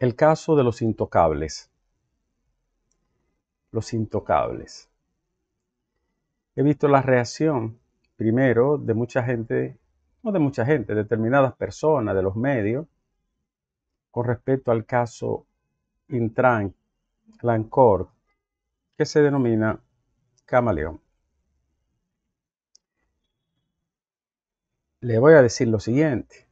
El caso de los intocables. Los intocables. He visto la reacción, primero, de mucha gente, no de mucha gente, determinadas personas, de los medios, con respecto al caso Intran Lancor, que se denomina camaleón. Le voy a decir lo siguiente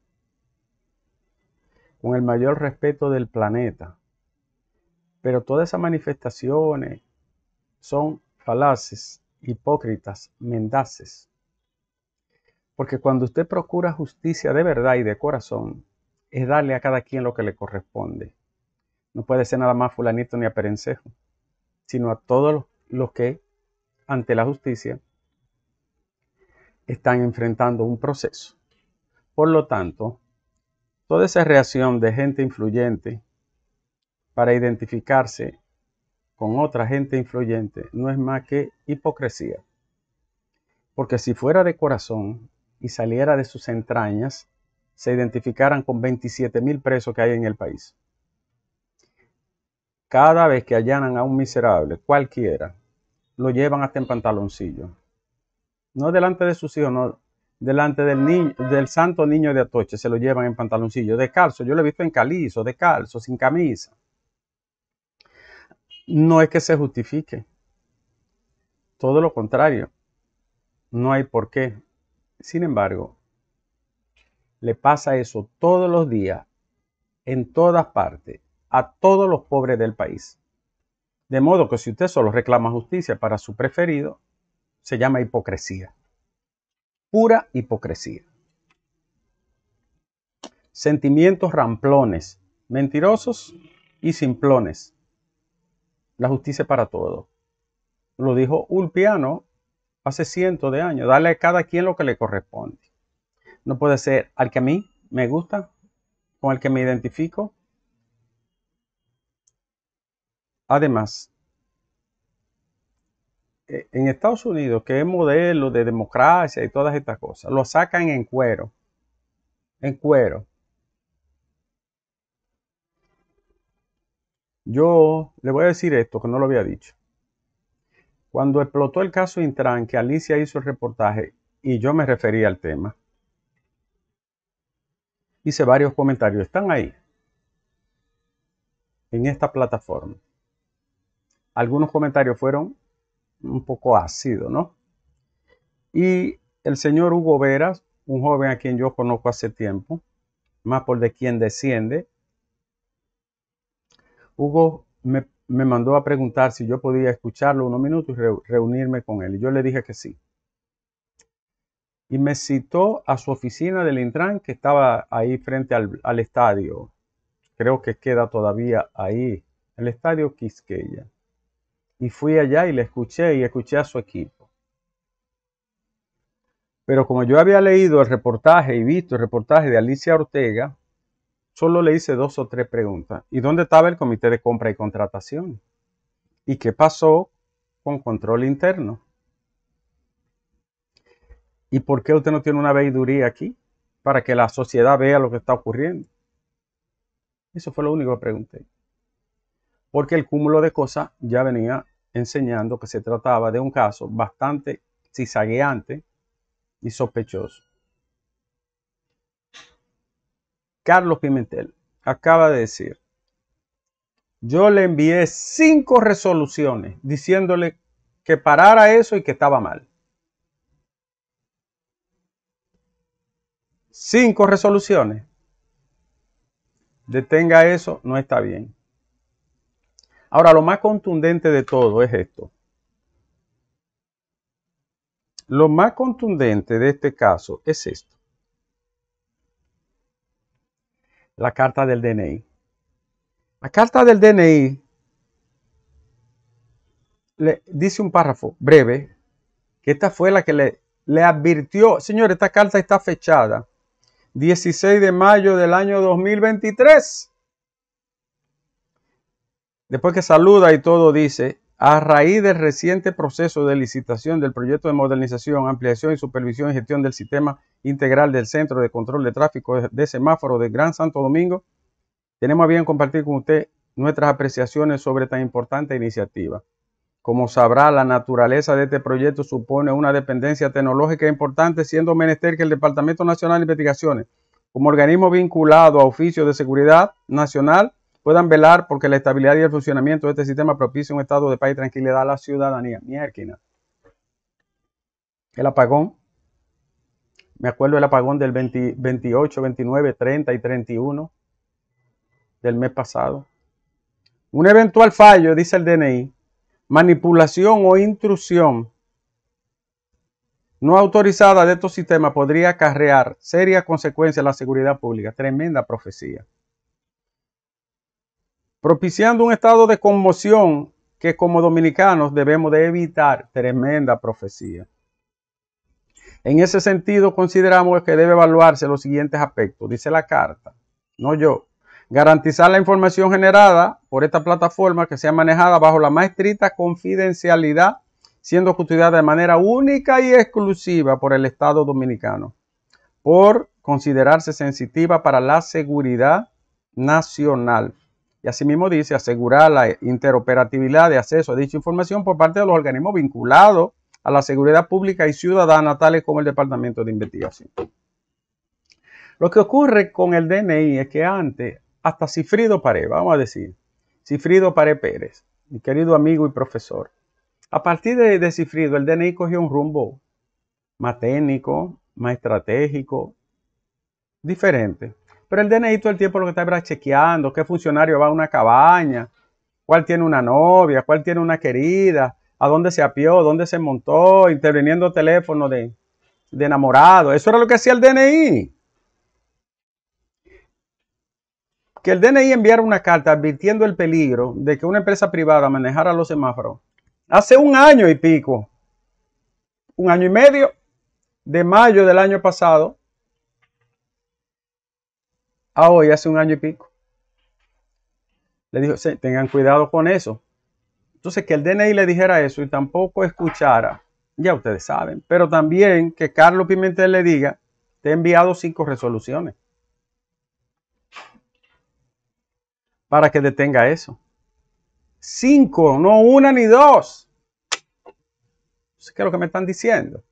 con el mayor respeto del planeta. Pero todas esas manifestaciones son falaces, hipócritas, mendaces. Porque cuando usted procura justicia de verdad y de corazón, es darle a cada quien lo que le corresponde. No puede ser nada más fulanito ni a sino a todos los que ante la justicia están enfrentando un proceso. Por lo tanto, Toda esa reacción de gente influyente para identificarse con otra gente influyente no es más que hipocresía. Porque si fuera de corazón y saliera de sus entrañas, se identificaran con 27 mil presos que hay en el país. Cada vez que allanan a un miserable, cualquiera, lo llevan hasta en pantaloncillo. No delante de sus hijos, no, delante del, del santo niño de Atoche, se lo llevan en pantaloncillo, de calzo yo lo he visto en calizo, descalzo, sin camisa. No es que se justifique, todo lo contrario, no hay por qué. Sin embargo, le pasa eso todos los días, en todas partes, a todos los pobres del país. De modo que si usted solo reclama justicia para su preferido, se llama hipocresía pura hipocresía. Sentimientos ramplones, mentirosos y simplones. La justicia para todo. Lo dijo Ulpiano hace cientos de años. Dale a cada quien lo que le corresponde. No puede ser al que a mí me gusta, con el que me identifico. Además, eh, en Estados Unidos, que es modelo de democracia y todas estas cosas, lo sacan en cuero. En cuero. Yo le voy a decir esto que no lo había dicho. Cuando explotó el caso Intran, que Alicia hizo el reportaje y yo me refería al tema, hice varios comentarios. Están ahí, en esta plataforma. Algunos comentarios fueron un poco ácido, ¿no? Y el señor Hugo Veras, un joven a quien yo conozco hace tiempo, más por de quien desciende, Hugo me, mandó a preguntar si yo podía escucharlo unos minutos y reunirme con él. Y yo le dije que sí. Y me citó a su oficina del Intran, que estaba ahí frente al, al estadio. Creo que queda todavía ahí, el estadio Quisqueya y fui allá y le escuché y escuché a su equipo. Pero como yo había leído el reportaje y visto el reportaje de Alicia Ortega, solo le hice dos o tres preguntas. ¿Y dónde estaba el comité de compra y contratación? ¿Y qué pasó con control interno? ¿Y por qué usted no tiene una veiduría aquí? Para que la sociedad vea lo que está ocurriendo. Eso fue lo único que pregunté porque el cúmulo de cosas ya venía enseñando que se trataba de un caso bastante cizagueante y sospechoso. Carlos Pimentel acaba de decir, yo le envié cinco resoluciones diciéndole que parara eso y que estaba mal. Cinco resoluciones. Detenga eso, no está bien. Ahora, lo más contundente de todo es esto. Lo más contundente de este caso es esto. La carta del DNI. La carta del DNI le dice un párrafo breve que esta fue la que le, le advirtió. Señor, esta carta está fechada 16 de mayo del año 2023. Después que saluda y todo dice, a raíz del reciente proceso de licitación del proyecto de modernización, ampliación y supervisión y gestión del sistema integral del Centro de Control de Tráfico de Semáforo de Gran Santo Domingo, tenemos bien compartir con usted nuestras apreciaciones sobre tan importante iniciativa. Como sabrá, la naturaleza de este proyecto supone una dependencia tecnológica importante, siendo menester que el Departamento Nacional de Investigaciones, como organismo vinculado a oficio de seguridad nacional, puedan velar porque la estabilidad y el funcionamiento de este sistema propicia un estado de paz y tranquilidad a la ciudadanía. miérquina El apagón. Me acuerdo del apagón del 28, 29, 30 y 31 del mes pasado. Un eventual fallo, dice el DNI, manipulación o intrusión no autorizada de estos sistemas podría acarrear serias consecuencias a la seguridad pública. Tremenda profecía propiciando un estado de conmoción que como dominicanos debemos de evitar tremenda profecía. En ese sentido, consideramos que debe evaluarse los siguientes aspectos, dice la carta, no yo. Garantizar la información generada por esta plataforma que sea manejada bajo la más estricta confidencialidad, siendo custodiada de manera única y exclusiva por el Estado dominicano, por considerarse sensitiva para la seguridad nacional y asimismo dice asegurar la interoperatividad de acceso a dicha información por parte de los organismos vinculados a la seguridad pública y ciudadana, tales como el Departamento de Investigación. Lo que ocurre con el DNI es que antes, hasta Cifrido Pared, vamos a decir, Cifrido Pared Pérez, mi querido amigo y profesor, a partir de, de Cifrido, el DNI cogió un rumbo más técnico, más estratégico, diferente. Pero el DNI todo el tiempo lo que está chequeando, qué funcionario va a una cabaña, cuál tiene una novia, cuál tiene una querida, a dónde se apió, dónde se montó, interviniendo teléfono de, de enamorado. Eso era lo que hacía el DNI. Que el DNI enviara una carta advirtiendo el peligro de que una empresa privada manejara los semáforos. Hace un año y pico, un año y medio, de mayo del año pasado, Ah, hoy, hace un año y pico. Le dijo, tengan cuidado con eso. Entonces, que el DNI le dijera eso y tampoco escuchara, ya ustedes saben, pero también que Carlos Pimentel le diga, te he enviado cinco resoluciones para que detenga eso. Cinco, no una ni dos. ¿Qué es lo que me están diciendo?